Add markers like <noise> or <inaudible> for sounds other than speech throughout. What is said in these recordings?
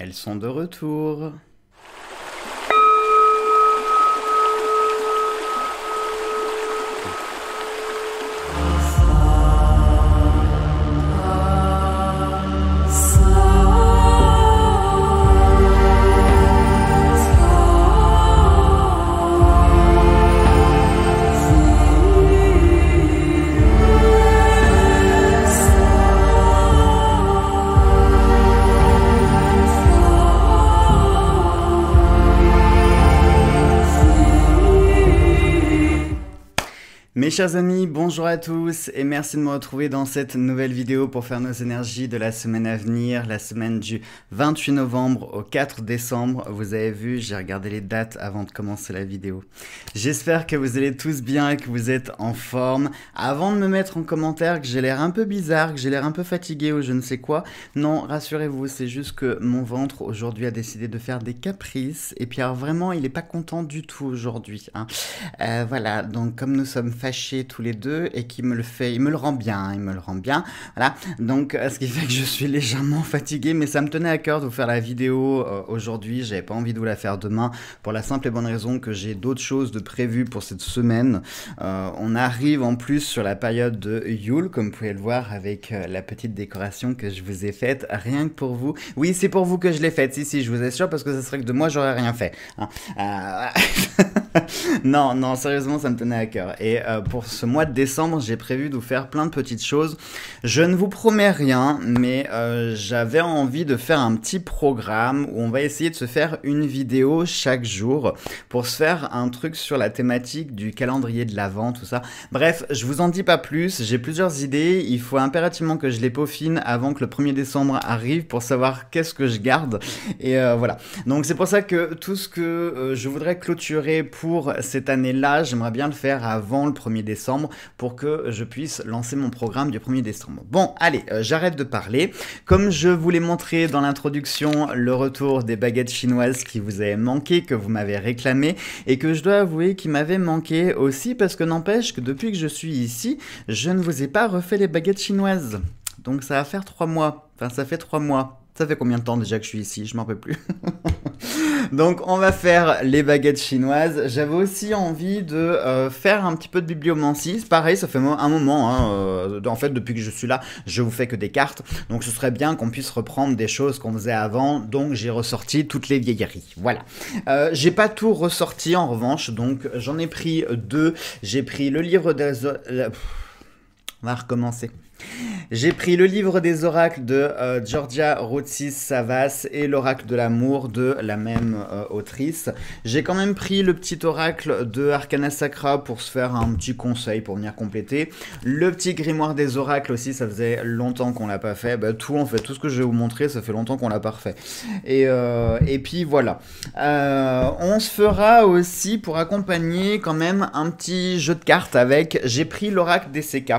Elles sont de retour. chers amis, bonjour à tous et merci de me retrouver dans cette nouvelle vidéo pour faire nos énergies de la semaine à venir, la semaine du 28 novembre au 4 décembre. Vous avez vu, j'ai regardé les dates avant de commencer la vidéo. J'espère que vous allez tous bien et que vous êtes en forme. Avant de me mettre en commentaire que j'ai l'air un peu bizarre, que j'ai l'air un peu fatigué ou je ne sais quoi, non, rassurez-vous, c'est juste que mon ventre aujourd'hui a décidé de faire des caprices et puis vraiment, il n'est pas content du tout aujourd'hui. Hein. Euh, voilà, donc comme nous sommes fâchés, tous les deux et qui me le fait, il me le rend bien, hein, il me le rend bien. Voilà, donc euh, ce qui fait que je suis légèrement fatigué, mais ça me tenait à cœur de vous faire la vidéo euh, aujourd'hui. J'avais pas envie de vous la faire demain pour la simple et bonne raison que j'ai d'autres choses de prévues pour cette semaine. Euh, on arrive en plus sur la période de Yule, comme vous pouvez le voir avec la petite décoration que je vous ai faite, rien que pour vous. Oui, c'est pour vous que je l'ai faite, si, si, je vous assure, parce que ça serait que de moi, j'aurais rien fait. Hein. <laughs> non, non, sérieusement, ça me tenait à cœur. Et pour ce mois de décembre, j'ai prévu de vous faire plein de petites choses. Je ne vous promets rien, mais euh, j'avais envie de faire un petit programme où on va essayer de se faire une vidéo chaque jour pour se faire un truc sur la thématique du calendrier de l'Avent, tout ça. Bref, je vous en dis pas plus, j'ai plusieurs idées, il faut impérativement que je les peaufine avant que le 1er décembre arrive pour savoir qu'est-ce que je garde. Et euh, voilà. Donc c'est pour ça que tout ce que euh, je voudrais clôturer pour cette année-là, j'aimerais bien le faire avant le 1er décembre pour que je puisse lancer mon programme du 1er décembre. Bon, allez, euh, j'arrête de parler. Comme je vous l'ai montré dans l'introduction, le retour des baguettes chinoises qui vous avaient manqué, que vous m'avez réclamé et que je dois avouer qu'il m'avait manqué aussi parce que n'empêche que depuis que je suis ici, je ne vous ai pas refait les baguettes chinoises. Donc ça va faire trois mois. Enfin, ça fait trois mois. Ça fait combien de temps déjà que je suis ici Je m'en peux plus. <laughs> Donc on va faire les baguettes chinoises. J'avais aussi envie de euh, faire un petit peu de bibliomancie. Pareil, ça fait un moment. Hein, euh, en fait, depuis que je suis là, je vous fais que des cartes. Donc ce serait bien qu'on puisse reprendre des choses qu'on faisait avant. Donc j'ai ressorti toutes les vieilleries. Voilà. Euh, j'ai pas tout ressorti en revanche. Donc j'en ai pris deux. J'ai pris le livre des... On va recommencer. J'ai pris le livre des oracles de euh, Georgia routis Savas et l'oracle de l'amour de la même euh, autrice. J'ai quand même pris le petit oracle de Arcana Sacra pour se faire un petit conseil pour venir compléter. Le petit grimoire des oracles aussi, ça faisait longtemps qu'on l'a pas fait. Bah, tout en fait, tout ce que je vais vous montrer, ça fait longtemps qu'on l'a pas fait. Et, euh, et puis voilà. on se fera aussi pour accompagner quand même un petit jeu de cartes avec. J'ai pris l'oracle des CK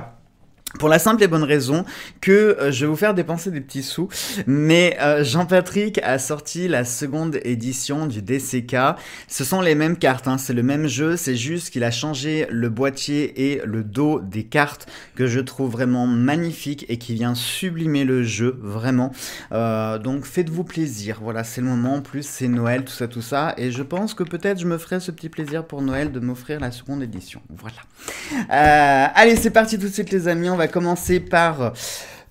pour la simple et bonne raison que euh, je vais vous faire dépenser des petits sous, mais euh, Jean-Patrick a sorti la seconde édition du DCK. Ce sont les mêmes cartes, hein, c'est le même jeu, c'est juste qu'il a changé le boîtier et le dos des cartes que je trouve vraiment magnifique et qui vient sublimer le jeu, vraiment. Euh, donc faites-vous plaisir, voilà, c'est le moment, en plus c'est Noël, tout ça, tout ça, et je pense que peut-être je me ferai ce petit plaisir pour Noël de m'offrir la seconde édition, voilà. allez, c'est parti tout de suite les amis, va commencer par...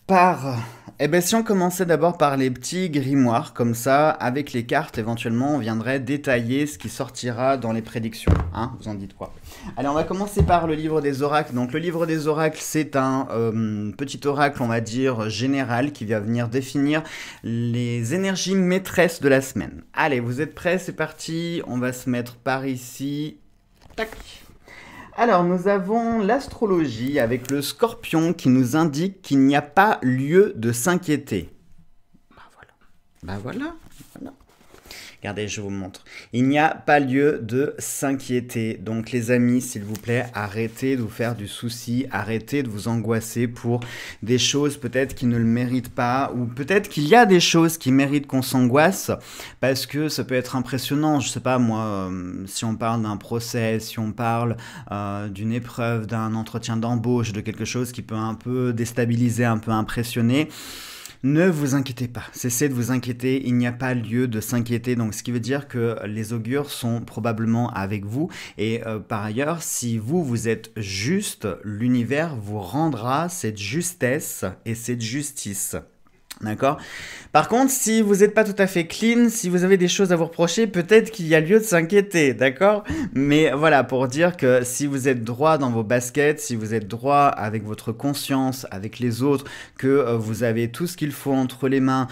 par... Eh bien, si on commençait d'abord par les petits grimoires, comme ça, avec les cartes, éventuellement, on viendrait détailler ce qui sortira dans les prédictions. Hein Vous en dites quoi Allez, on va commencer par le livre des oracles. Donc, le livre des oracles, c'est un euh, petit oracle, on va dire, général, qui va venir définir les énergies maîtresses de la semaine. Allez, vous êtes prêts C'est parti. On va se mettre par ici. Tac alors, nous avons l'astrologie avec le scorpion qui nous indique qu'il n'y a pas lieu de s'inquiéter. Ben voilà. Ben voilà. voilà. Regardez, je vous montre. Il n'y a pas lieu de s'inquiéter. Donc les amis, s'il vous plaît, arrêtez de vous faire du souci, arrêtez de vous angoisser pour des choses peut-être qui ne le méritent pas, ou peut-être qu'il y a des choses qui méritent qu'on s'angoisse, parce que ça peut être impressionnant. Je sais pas, moi, euh, si on parle d'un procès, si on parle euh, d'une épreuve, d'un entretien d'embauche, de quelque chose qui peut un peu déstabiliser, un peu impressionner. Ne vous inquiétez pas, cessez de vous inquiéter, il n'y a pas lieu de s'inquiéter, donc ce qui veut dire que les augures sont probablement avec vous, et euh, par ailleurs, si vous, vous êtes juste, l'univers vous rendra cette justesse et cette justice. D'accord Par contre, si vous n'êtes pas tout à fait clean, si vous avez des choses à vous reprocher, peut-être qu'il y a lieu de s'inquiéter, d'accord Mais voilà, pour dire que si vous êtes droit dans vos baskets, si vous êtes droit avec votre conscience, avec les autres, que euh, vous avez tout ce qu'il faut entre les mains,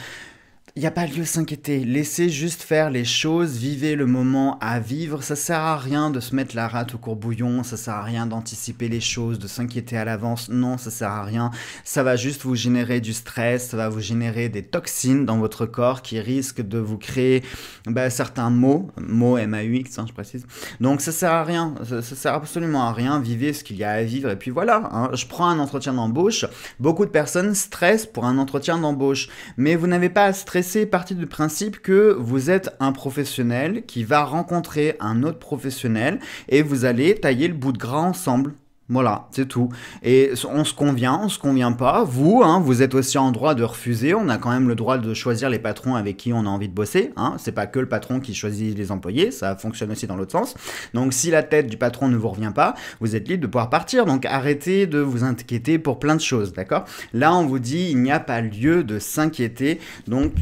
il n'y a pas lieu de s'inquiéter. Laissez juste faire les choses, vivez le moment à vivre. Ça sert à rien de se mettre la rate au courbouillon, ça sert à rien d'anticiper les choses, de s'inquiéter à l'avance. Non, ça sert à rien. Ça va juste vous générer du stress, ça va vous générer des toxines dans votre corps qui risquent de vous créer bah, certains maux, maux M-A-U-X, hein, je précise. Donc ça sert à rien, ça, sert absolument à rien. Vivez ce qu'il y a à vivre et puis voilà. Hein. Je prends un entretien d'embauche. Beaucoup de personnes stressent pour un entretien d'embauche, mais vous n'avez pas à stresser c'est parti du principe que vous êtes un professionnel qui va rencontrer un autre professionnel et vous allez tailler le bout de gras ensemble. Voilà, c'est tout. Et on se convient, on se convient pas. Vous, hein, vous êtes aussi en droit de refuser. On a quand même le droit de choisir les patrons avec qui on a envie de bosser. Ce hein. C'est pas que le patron qui choisit les employés. Ça fonctionne aussi dans l'autre sens. Donc, si la tête du patron ne vous revient pas, vous êtes libre de pouvoir partir. Donc, arrêtez de vous inquiéter pour plein de choses, d'accord Là, on vous dit, il n'y a pas lieu de s'inquiéter. Donc,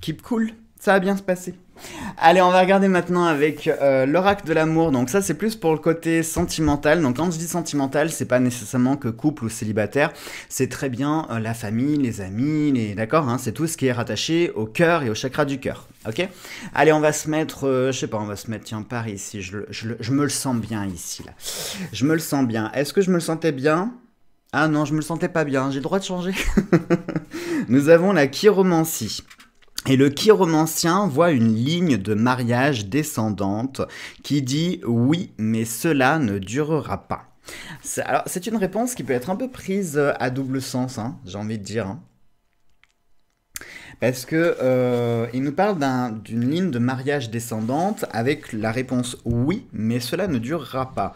keep cool ça va bien se passer. Allez, on va regarder maintenant avec euh, l'oracle de l'amour. Donc ça, c'est plus pour le côté sentimental. Donc quand je dis sentimental, c'est pas nécessairement que couple ou célibataire. C'est très bien euh, la famille, les amis, les d'accord. Hein, c'est tout ce qui est rattaché au cœur et au chakra du cœur. Ok. Allez, on va se mettre, euh, je sais pas, on va se mettre tiens par ici. Je, me le sens bien ici là. Je me le sens bien. Est-ce que je me le sentais bien Ah non, je me le sentais pas bien. J'ai le droit de changer. <laughs> Nous avons la chiromancie. Et le chiromancien voit une ligne de mariage descendante qui dit oui, mais cela ne durera pas. Alors, c'est une réponse qui peut être un peu prise euh, à double sens, hein, j'ai envie de dire. Hein. Parce que euh, il nous parle d'une ligne de mariage descendante avec la réponse oui, mais cela ne durera pas.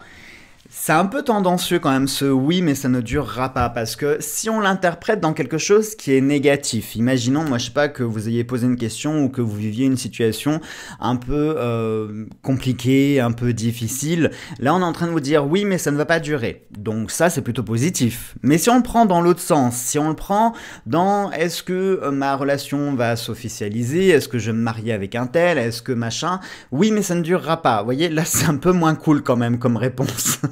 C'est un peu tendancieux quand même ce oui mais ça ne durera pas parce que si on l'interprète dans quelque chose qui est négatif, imaginons moi je sais pas que vous ayez posé une question ou que vous viviez une situation un peu euh, compliquée, un peu difficile, là on est en train de vous dire oui mais ça ne va pas durer. Donc ça c'est plutôt positif. Mais si on le prend dans l'autre sens, si on le prend dans est-ce que euh, ma relation va s'officialiser, est-ce que je vais me marier avec un tel, est-ce que machin, oui mais ça ne durera pas. Vous voyez là <laughs> c'est un peu moins cool quand même comme réponse.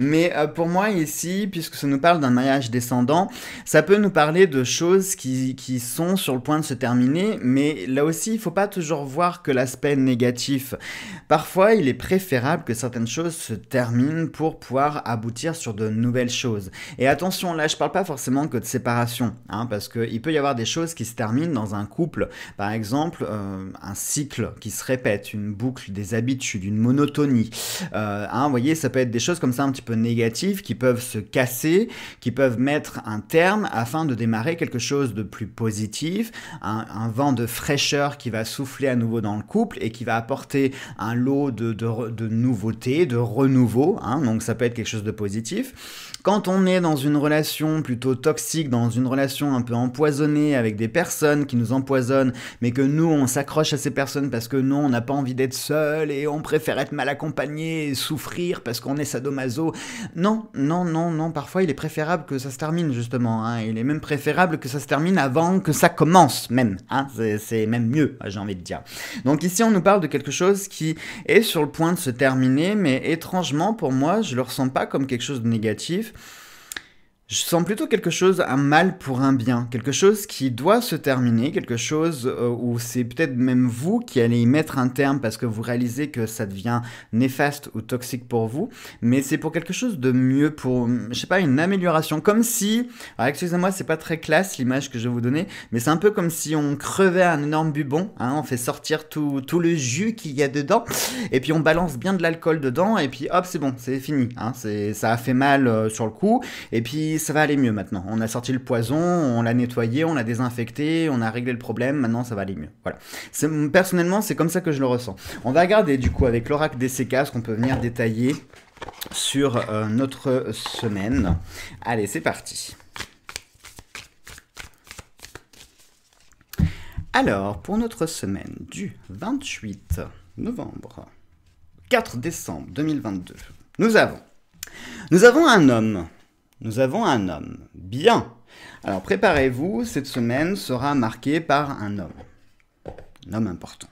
Mais euh, pour moi ici, puisque ça nous parle d'un mariage descendant, ça peut nous parler de choses qui, qui, sont sur le point de se terminer, mais là aussi, il ne faut pas toujours voir que l'aspect négatif. Parfois, il est préférable que certaines choses se terminent pour pouvoir aboutir sur de nouvelles choses. Et attention, là, je ne parle pas forcément que de séparation, hein, parce qu'il peut y avoir des choses qui se terminent dans un couple. Par exemple, euh, un cycle qui se répète, une boucle, des habitudes, une monotonie. Euh, hein, vous voyez, ça peut être des choses comme ça un petit peu négatifs, qui peuvent se casser, qui peuvent mettre un terme afin de démarrer quelque chose de plus positif, un, vent de fraîcheur qui va souffler à nouveau dans le couple et qui va apporter un lot de, de, de nouveautés, de renouveau, hein. donc ça peut être quelque chose de positif. Quand on est dans une relation plutôt toxique, dans une relation un peu empoisonnée avec des personnes qui nous empoisonnent, mais que nous on s'accroche à ces personnes parce que nous, on n'a pas envie d'être seul et on préfère être mal accompagné et souffrir parce qu'on est sadomaso non, non, non, non, parfois il est préférable que ça se termine justement, hein. il est même préférable que ça se termine avant que ça commence même, hein. c'est même mieux, j'ai envie de dire. Donc ici on nous parle de quelque chose qui est sur le point de se terminer, mais étrangement pour moi je le ressens pas comme quelque chose de négatif je sens plutôt quelque chose, un mal pour un bien, quelque chose qui doit se terminer, quelque chose euh, où c'est peut-être même vous qui allez y mettre un terme parce que vous réalisez que ça devient néfaste ou toxique pour vous, mais c'est pour quelque chose de mieux, pour, je sais pas, une amélioration, comme si, alors excusez-moi, c'est pas très classe l'image que je vais vous donner, mais c'est un peu comme si on crevait un énorme bubon, hein, on fait sortir tout, tout le jus qu'il y a dedans, et puis on balance bien de l'alcool dedans, et puis hop, c'est bon, c'est fini, hein, ça a fait mal euh, sur le coup, et puis ça va aller mieux maintenant. On a sorti le poison, on l'a nettoyé, on l'a désinfecté, on a réglé le problème, maintenant ça va aller mieux. Voilà. Personnellement, c'est comme ça que je le ressens. On va regarder du coup avec l'oracle CK, ce qu'on peut venir détailler sur euh, notre semaine. Allez, c'est parti. Alors, pour notre semaine du 28 novembre 4 décembre 2022, nous avons nous avons un homme nous avons un homme. Bien. Alors préparez-vous, cette semaine sera marquée par un homme. Un homme important.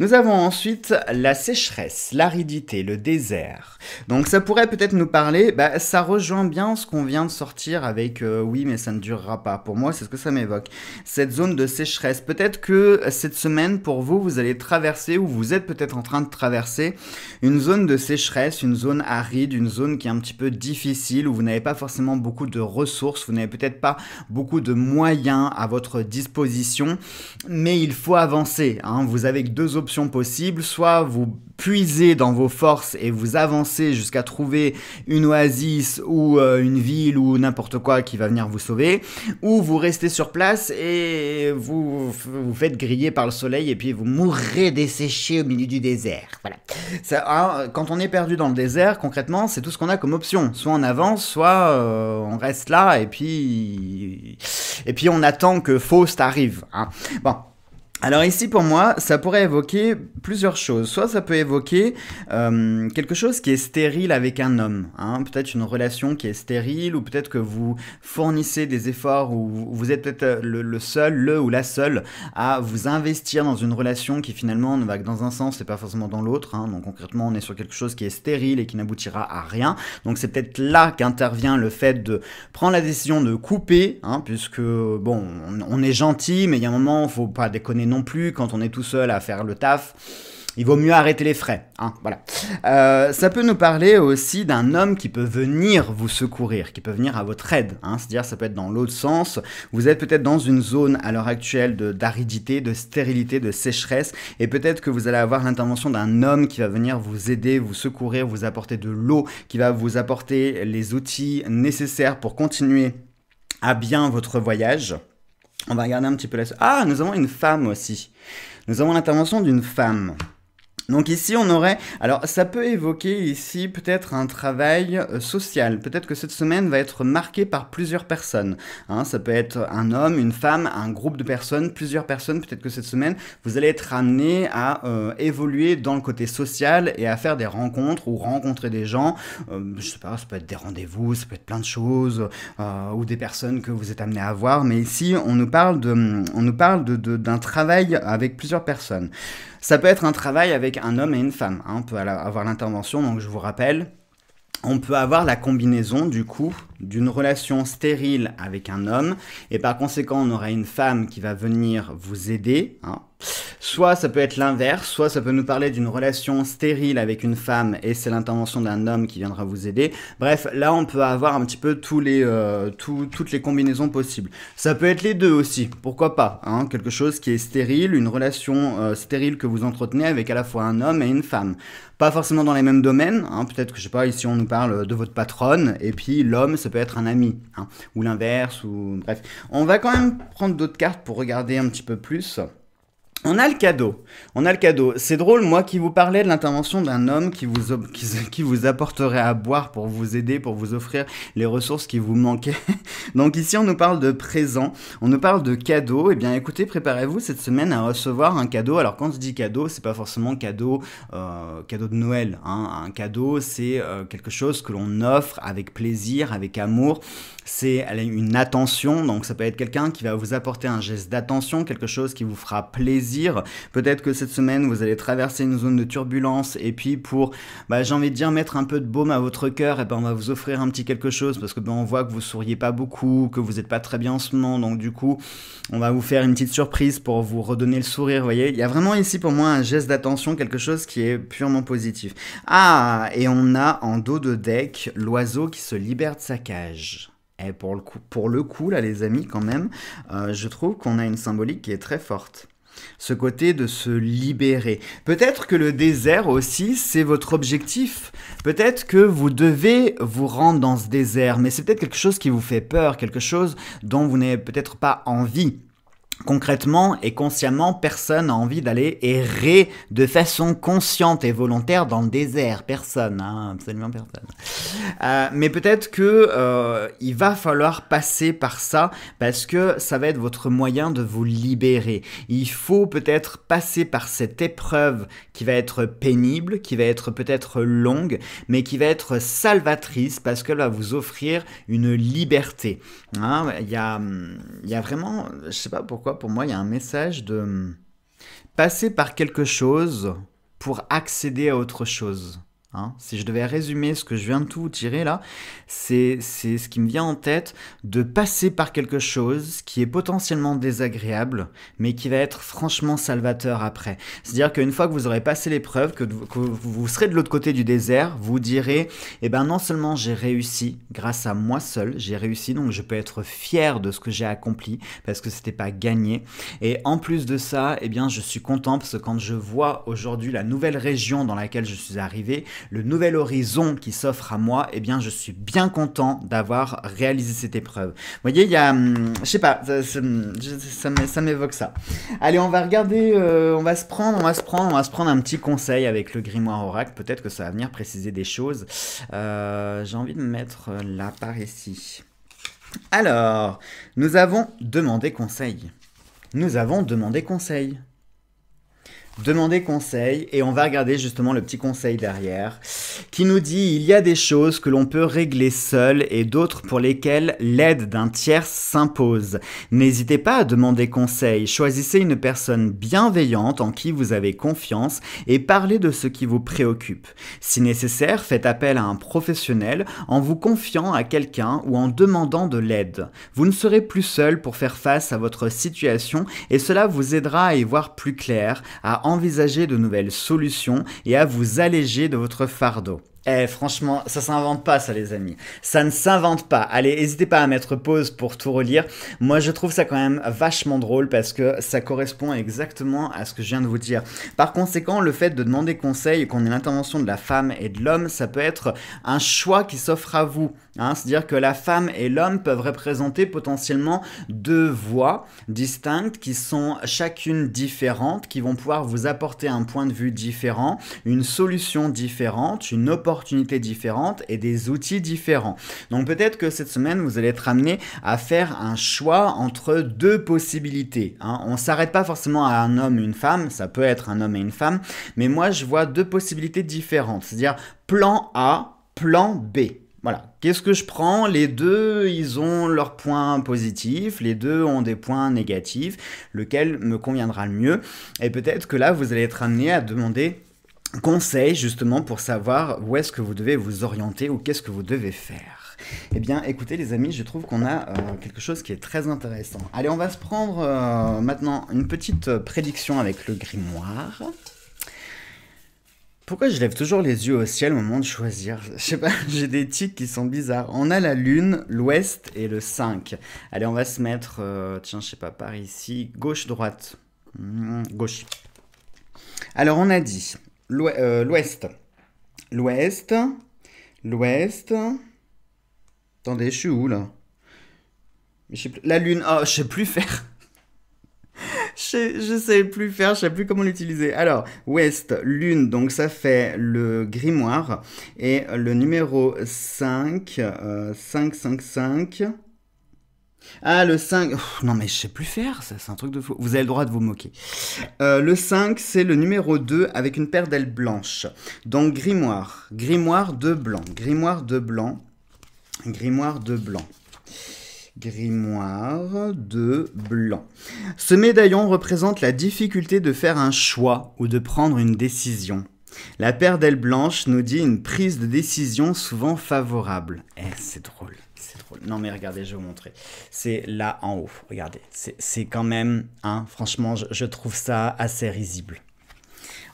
Nous avons ensuite la sécheresse, l'aridité, le désert. Donc ça pourrait peut-être nous parler, bah, ça rejoint bien ce qu'on vient de sortir avec euh, oui mais ça ne durera pas. Pour moi c'est ce que ça m'évoque. Cette zone de sécheresse, peut-être que euh, cette semaine pour vous vous allez traverser ou vous êtes peut-être en train de traverser une zone de sécheresse, une zone aride, une zone qui est un petit peu difficile où vous n'avez pas forcément beaucoup de ressources, vous n'avez peut-être pas beaucoup de moyens à votre disposition, mais il faut avancer. Hein. Vous avez deux options options possibles, soit vous puisez dans vos forces et vous avancez jusqu'à trouver une oasis ou euh, une ville ou n'importe quoi qui va venir vous sauver, ou vous restez sur place et vous vous faites griller par le soleil et puis vous mourrez desséché au milieu du désert. Voilà. Hein, quand on est perdu dans le désert, concrètement, c'est tout ce qu'on a comme option. Soit on avance, soit euh, on reste là et puis et puis on attend que Faust arrive. Hein. Bon, alors ici pour moi, ça pourrait évoquer plusieurs choses. Soit ça peut évoquer euh, quelque chose qui est stérile avec un homme, hein. peut-être une relation qui est stérile, ou peut-être que vous fournissez des efforts, ou vous êtes peut-être euh, le, seul, le ou la seule à vous investir dans une relation qui finalement ne va que dans un sens et pas forcément dans l'autre. Hein. donc concrètement, on est sur quelque chose qui est stérile et qui n'aboutira à rien. Donc c'est peut-être là qu'intervient le fait de prendre la décision de couper, hein, puisque bon, on, est gentil, mais il y a un moment, faut pas déconner non plus quand on est tout seul à faire le taf. Il vaut mieux arrêter les frais, hein, voilà. Euh, ça peut nous parler aussi d'un homme qui peut venir vous secourir, qui peut venir à votre aide, hein, c'est-à-dire ça peut être dans l'autre sens. Vous êtes peut-être dans une zone à l'heure actuelle d'aridité, de, stérilité, de sécheresse, et peut-être que vous allez avoir l'intervention d'un homme qui va venir vous aider, vous secourir, vous apporter de l'eau, qui va vous apporter les outils nécessaires pour continuer à bien votre voyage. On va regarder un petit peu la... Ah, nous avons une femme aussi. Nous avons l'intervention d'une femme. Donc ici, on aurait... Alors, ça peut évoquer ici peut-être un travail euh, social. Peut-être que cette semaine va être marquée par plusieurs personnes. Hein, ça peut être un homme, une femme, un groupe de personnes, plusieurs personnes. Peut-être que cette semaine, vous allez être amené à euh, évoluer dans le côté social et à faire des rencontres ou rencontrer des gens. Euh, je sais pas, ça peut être des rendez-vous, ça peut être plein de choses euh, ou des personnes que vous êtes amené à voir. Mais ici, on nous parle de, on nous parle de d'un travail avec plusieurs personnes. Ça peut être un travail avec un homme et une femme. Hein. On peut avoir l'intervention, donc je vous rappelle. On peut avoir la combinaison du coup d'une relation stérile avec un homme, et par conséquent on aura une femme qui va venir vous aider. Hein. Soit ça peut être l'inverse, soit ça peut nous parler d'une relation stérile avec une femme et c'est l'intervention d'un homme qui viendra vous aider. Bref, là on peut avoir un petit peu tous les, euh, toutes les combinaisons possibles. Ça peut être les deux aussi, pourquoi pas hein. Quelque chose qui est stérile, une relation euh, stérile que vous entretenez avec à la fois un homme et une femme. Pas forcément dans les mêmes domaines, hein. peut-être que je sais pas, ici on nous parle de votre patronne et puis l'homme ça peut être un ami, hein, ou l'inverse, ou bref. On va quand même prendre d'autres cartes pour regarder un petit peu plus. On a le cadeau. On a le cadeau. C'est drôle, moi qui vous parlais de l'intervention d'un homme qui vous, apporterait à boire pour vous aider, pour vous offrir les ressources qui vous manquaient. <laughs> Donc ici, on nous parle de présent, on nous parle de cadeau. Eh bien écoutez, préparez-vous cette semaine à recevoir un cadeau. Alors quand je dis cadeau, c'est pas forcément cadeau, euh, cadeau de Noël. Hein. Un cadeau, c'est euh, quelque chose que l'on offre avec plaisir, avec amour. C'est une attention, donc ça peut être quelqu'un qui va vous apporter un geste d'attention, quelque chose qui vous fera plaisir Peut-être que cette semaine, vous allez traverser une zone de turbulence et puis pour, bah, j'ai envie de dire, mettre un peu de baume à votre cœur, et eh ben, on va vous offrir un petit quelque chose parce que ben, on voit que vous souriez pas beaucoup, que vous n'êtes pas très bien en ce moment. Donc, du coup, on va vous faire une petite surprise pour vous redonner le sourire. voyez, il y a vraiment ici pour moi un geste d'attention, quelque chose qui est purement positif. Ah, et on a en dos de deck l'oiseau qui se libère de sa cage. Et eh, pour le coup, pour le coup là, les amis, quand même, euh, je trouve qu'on a une symbolique qui est très forte ce côté de se libérer. Peut-être que le désert aussi, c'est votre objectif. Peut-être que vous devez vous rendre dans ce désert, mais c'est peut-être quelque chose qui vous fait peur, quelque chose dont vous n'avez peut-être pas envie. Concrètement et consciemment, personne n'a envie d'aller errer de façon consciente et volontaire dans le désert. Personne, hein, absolument personne. Euh, mais peut-être que euh, il va falloir passer par ça parce que ça va être votre moyen de vous libérer. Il faut peut-être passer par cette épreuve qui va être pénible, qui va être peut-être longue, mais qui va être salvatrice parce qu'elle va vous offrir une liberté. Hein, il, y a, il y a vraiment, je sais pas pourquoi pour moi, il y a un message de hum, passer par quelque chose pour accéder à autre chose. Hein. si je devais résumer ce que je viens de tout vous tirer là, c'est ce qui me vient en tête de passer par quelque chose qui est potentiellement désagréable, mais qui va être franchement salvateur après. C'est-à-dire qu'une fois que vous aurez passé l'épreuve, que, que, vous serez de l'autre côté du désert, vous direz, et eh ben non seulement j'ai réussi, grâce à moi seul, j'ai réussi, donc je peux être fier de ce que j'ai accompli, parce que c'était pas gagné. Et en plus de ça, eh bien je suis content, parce que quand je vois aujourd'hui la nouvelle région dans laquelle je suis arrivé, le nouvel horizon qui s'offre à moi, eh bien, je suis bien content d'avoir réalisé cette épreuve. Vous voyez, il y a, hum, je sais pas, ça, ça m'évoque ça. Allez, on va regarder, euh, on va se prendre, on va se prendre, on va se prendre un petit conseil avec le grimoire oracle. Peut-être que ça va venir préciser des choses. Euh, j'ai envie de mettre là par ici. Alors, nous avons demandé conseil. Nous avons demandé conseil. Demandez conseil et on va regarder justement le petit conseil derrière qui nous dit il y a des choses que l'on peut régler seul et d'autres pour lesquelles l'aide d'un tiers s'impose. N'hésitez pas à demander conseil, choisissez une personne bienveillante en qui vous avez confiance et parlez de ce qui vous préoccupe. Si nécessaire, faites appel à un professionnel en vous confiant à quelqu'un ou en demandant de l'aide. Vous ne serez plus seul pour faire face à votre situation et cela vous aidera à y voir plus clair, à envisager de nouvelles solutions et à vous alléger de votre fardeau. Eh, franchement, ça s'invente pas, ça, les amis. Ça ne s'invente pas. Allez, n'hésitez pas à mettre pause pour tout relire. Moi, je trouve ça quand même vachement drôle parce que ça correspond exactement à ce que je viens de vous dire. Par conséquent, le fait de demander conseil, qu'on ait l'intervention de la femme et de l'homme, ça peut être un choix qui s'offre à vous. Hein, C'est-à-dire que la femme et l'homme peuvent représenter potentiellement deux voix distinctes qui sont chacune différentes, qui vont pouvoir vous apporter un point de vue différent, une solution différente, une opportunité opportunités différentes et des outils différents. Donc peut-être que cette semaine, vous allez être amené à faire un choix entre deux possibilités. Hein. On s'arrête pas forcément à un homme, une femme, ça peut être un homme et une femme, mais moi je vois deux possibilités différentes, c'est-à-dire plan A, plan B. Voilà. Qu'est-ce que je prends Les deux, ils ont leurs points positifs, les deux ont des points négatifs, lequel me conviendra le mieux. Et peut-être que là, vous allez être amené à demander Conseil justement pour savoir où est-ce que vous devez vous orienter ou qu'est-ce que vous devez faire. Eh bien, écoutez les amis, je trouve qu'on a euh, quelque chose qui est très intéressant. Allez, on va se prendre euh, maintenant une petite prédiction avec le grimoire. Pourquoi je lève toujours les yeux au ciel au moment de choisir <laughs> Je sais pas, j'ai des tics qui sont bizarres. On a la lune, l'ouest et le 5. Allez, on va se mettre, euh, tiens, je sais pas, par ici, gauche-droite. Hmm, gauche. Alors, on a dit, euh, l'ouest. L'ouest. L'ouest. Attendez, je suis où là La lune. Oh, je sais plus faire. <laughs> je, je sais plus faire, je sais plus comment l'utiliser. Alors, ouest, lune, donc ça fait le grimoire. Et le numéro 5, 5, 5, 5. Ah, le 5. non, mais je sais plus faire, c'est un truc de fou. Vous avez le droit de vous moquer. Euh, le 5, c'est le numéro 2 avec une paire d'ailes blanches. Donc, grimoire. Grimoire de blanc. Grimoire de blanc. Grimoire de blanc. Grimoire de blanc. Ce médaillon représente la difficulté de faire un choix ou de prendre une décision. La paire d'ailes blanches nous dit une prise de décision souvent favorable. Eh, c'est drôle. Non, mais regardez, je vais vous montrer. C'est là en haut. Regardez. C'est quand même, hein, franchement, je, trouve ça assez risible.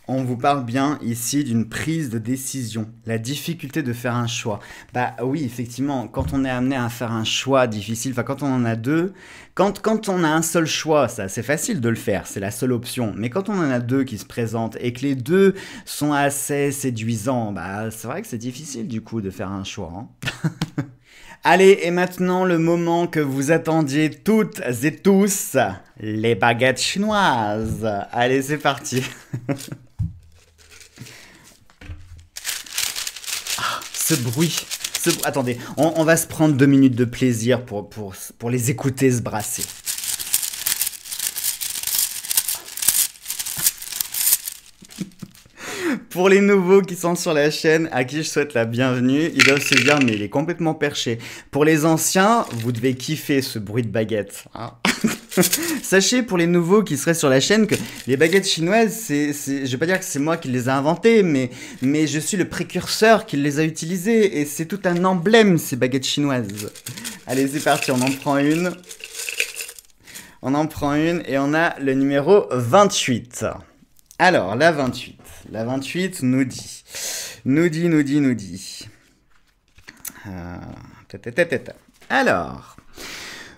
On vous parle bien ici d'une prise de décision, la difficulté de faire un choix. Bah oui, effectivement, quand on est amené à faire un choix difficile, enfin quand on en a deux, quand, quand on a un seul choix, ça c'est facile de le faire, c'est la seule option. Mais quand on en a deux qui se présentent et que les deux sont assez séduisants, bah c'est vrai que c'est difficile du coup de faire un choix. Hein. <laughs> Allez, et maintenant le moment que vous attendiez toutes et tous, les baguettes chinoises. Allez, c'est parti. <laughs> Ah, ce bruit. Attendez, on, va se prendre deux minutes de plaisir pour, pour, pour les écouter se brasser. Pour les nouveaux qui sont sur la chaîne, à qui je souhaite la bienvenue, ils doivent se dire mais il est complètement perché. Pour les anciens, vous devez kiffer ce bruit de baguette. Hein. <laughs> Sachez pour les nouveaux qui seraient sur la chaîne que les baguettes chinoises, c'est, je vais pas dire que c'est moi qui les ai inventées, mais, mais je suis le précurseur qui les a utilisées et c'est tout un emblème ces baguettes chinoises. Allez, c'est parti, on en prend une. On en prend une et on a le numéro 28. Alors, la 28. La 28 nous dit. Nous dit, nous dit, nous dit. Euh, Alors.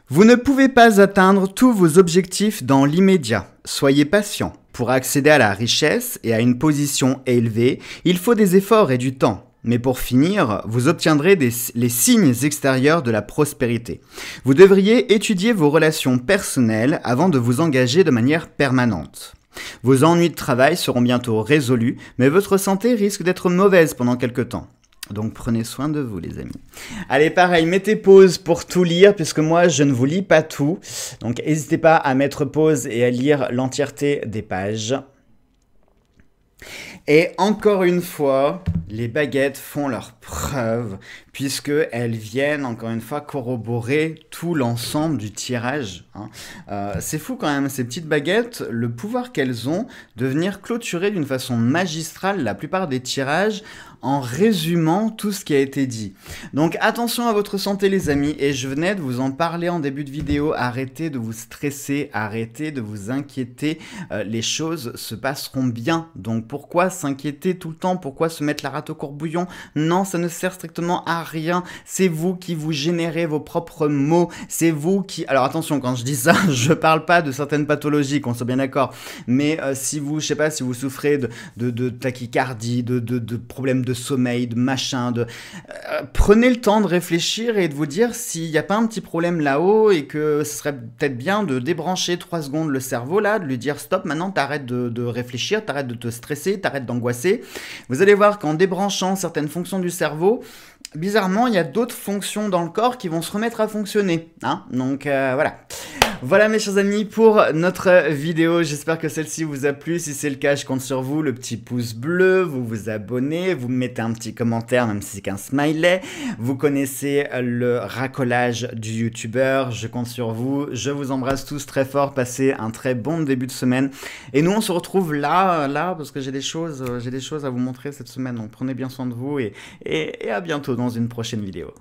Vous ne pouvez pas atteindre tous vos objectifs dans l'immédiat. Soyez patient. Pour accéder à la richesse et à une position élevée, il faut des efforts et du temps. Mais pour finir, vous obtiendrez les signes extérieurs de la prospérité. Vous devriez étudier vos relations personnelles avant de vous engager de manière permanente. Vos ennuis de travail seront bientôt résolus, mais votre santé risque d'être mauvaise pendant quelques temps. Donc prenez soin de vous les amis. Allez pareil, mettez pause pour tout lire puisque moi je ne vous lis pas tout. Donc n'hésitez pas à mettre pause et à lire l'entièreté des pages. Et encore une fois, les baguettes font leur preuve, puisqu'elles viennent encore une fois corroborer tout l'ensemble du tirage. Hein. Euh, c'est fou quand même, ces petites baguettes, le pouvoir qu'elles ont de venir clôturer d'une façon magistrale la plupart des tirages en résumant tout ce qui a été dit. Donc attention à votre santé les amis, et je venais de vous en parler en début de vidéo, arrêtez de vous stresser, arrêtez de vous inquiéter, euh, les choses se passeront bien. Donc pourquoi s'inquiéter tout le temps Pourquoi se mettre la rate au courbouillon Non, ça ne sert strictement à rien. C'est vous qui vous générez vos propres maux. C'est vous qui... Alors attention, quand je dis ça, <laughs> je parle pas de certaines pathologies, qu'on soit bien d'accord. Mais euh, si vous, je sais pas, si vous souffrez de, de, de tachycardie, de, problèmes de sommeil, de machin, de... Euh, prenez le temps de réfléchir et de vous dire s'il n'y a pas un petit problème là-haut et que ce serait peut-être bien de débrancher trois secondes le cerveau là, de lui dire stop, maintenant t'arrêtes de, de réfléchir, t'arrêtes de te stresser t'arrêtes d'angoisser. Vous allez voir qu'en débranchant certaines fonctions du cerveau, bizarrement, il y a d'autres fonctions dans le corps qui vont se remettre à fonctionner. Hein. Donc euh, voilà. Voilà mes chers amis pour notre vidéo, j'espère que celle-ci vous a plu, si c'est le cas je compte sur vous, le petit pouce bleu, vous vous abonnez, vous mettez un petit commentaire même si c'est qu'un smiley, vous connaissez le racolage du youtubeur, je compte sur vous, je vous embrasse tous très fort, passez un très bon début de semaine et nous on se retrouve là, là parce que j'ai des choses, euh, j'ai des choses à vous montrer cette semaine, donc prenez bien soin de vous et à bientôt dans une prochaine vidéo.